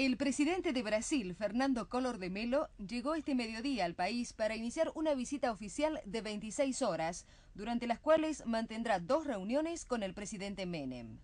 El presidente de Brasil, Fernando Collor de Melo, llegó este mediodía al país para iniciar una visita oficial de 26 horas, durante las cuales mantendrá dos reuniones con el presidente Menem.